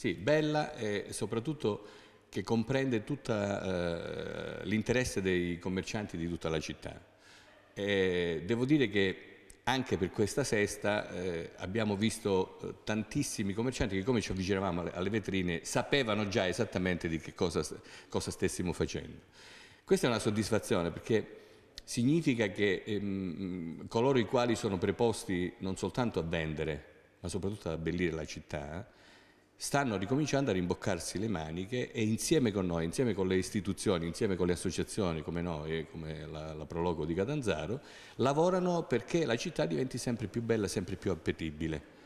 Sì, bella e soprattutto che comprende tutto eh, l'interesse dei commercianti di tutta la città. E devo dire che anche per questa sesta eh, abbiamo visto eh, tantissimi commercianti che come ci avvicinavamo alle, vetrine sapevano già esattamente di che cosa, cosa, stessimo facendo. Questa è una soddisfazione perché significa che ehm, coloro i quali sono preposti non soltanto a vendere ma soprattutto ad abbellire la città stanno ricominciando a rimboccarsi le maniche e insieme con noi, insieme con le istituzioni, insieme con le associazioni come noi, come la, la Prologo di Catanzaro, lavorano perché la città diventi sempre più bella, sempre più appetibile.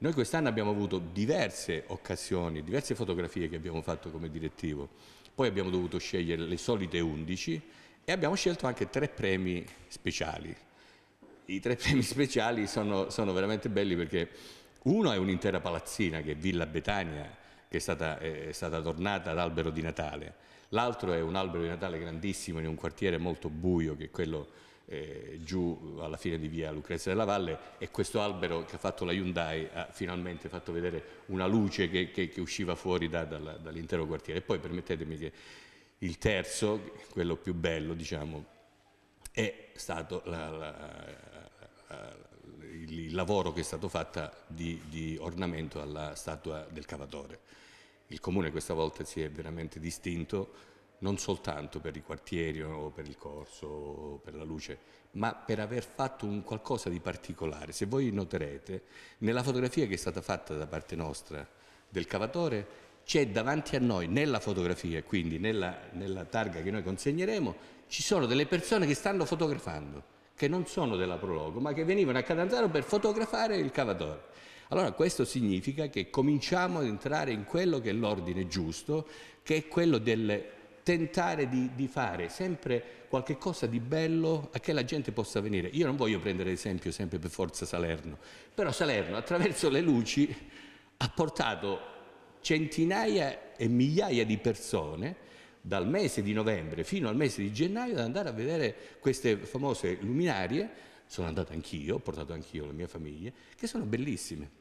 Noi quest'anno abbiamo avuto diverse occasioni, diverse fotografie che abbiamo fatto come direttivo, poi abbiamo dovuto scegliere le solite 11 e abbiamo scelto anche tre premi speciali. I tre premi speciali sono, sono veramente belli perché uno è un'intera palazzina che è Villa Betania, che è stata, è stata tornata ad albero di Natale. L'altro è un albero di Natale grandissimo in un quartiere molto buio, che è quello eh, giù alla fine di via Lucrezia della Valle e questo albero che ha fatto la Hyundai ha finalmente fatto vedere una luce che, che, che usciva fuori da, da, dall'intero quartiere. E poi permettetemi che il terzo, quello più bello diciamo, è stato la, la, il lavoro che è stato fatto di, di ornamento alla statua del cavatore. Il comune questa volta si è veramente distinto non soltanto per i quartieri o per il corso o per la luce, ma per aver fatto un qualcosa di particolare. Se voi noterete, nella fotografia che è stata fatta da parte nostra del cavatore, c'è davanti a noi, nella fotografia, quindi nella, nella targa che noi consegneremo, ci sono delle persone che stanno fotografando che non sono della Prologo, ma che venivano a Catanzaro per fotografare il cavatore. Allora questo significa che cominciamo ad entrare in quello che è l'ordine giusto, che è quello del tentare di, di, fare sempre qualche cosa di bello a che la gente possa venire. Io non voglio prendere esempio sempre per forza Salerno, però Salerno attraverso le luci ha portato centinaia e migliaia di persone dal mese di novembre fino al mese di gennaio ad andare a vedere queste famose luminarie, sono andato anch'io, ho portato anch'io la mia famiglia, che sono bellissime.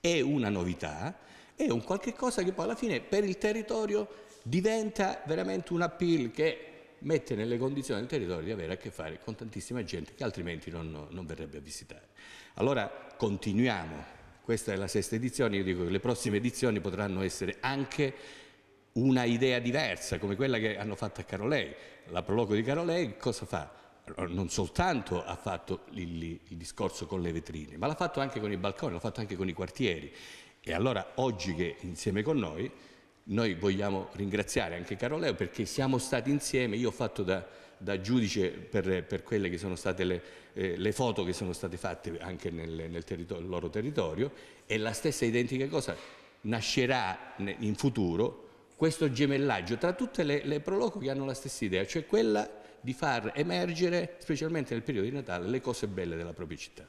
È una novità, è un qualche cosa che poi alla fine per il territorio diventa veramente un appeal che mette nelle condizioni del territorio di avere a che fare con tantissima gente che altrimenti non, non verrebbe a visitare. Allora continuiamo, questa è la sesta edizione, io dico che le prossime edizioni potranno essere anche una idea diversa come quella che hanno fatto a Carolei. La prologo di Carolei cosa fa? Non soltanto ha fatto il, il discorso con le vetrine, ma l'ha fatto anche con i balconi, l'ha fatto anche con i quartieri. E allora oggi che insieme con noi, noi vogliamo ringraziare anche Caroleo perché siamo stati insieme, io ho fatto da, da giudice per, per, quelle che sono state le, eh, le, foto che sono state fatte anche nel, nel territorio, loro territorio e la stessa identica cosa nascerà in futuro questo gemellaggio tra tutte le, le proloco che hanno la stessa idea, cioè quella di far emergere, specialmente nel periodo di Natale, le cose belle della propria città.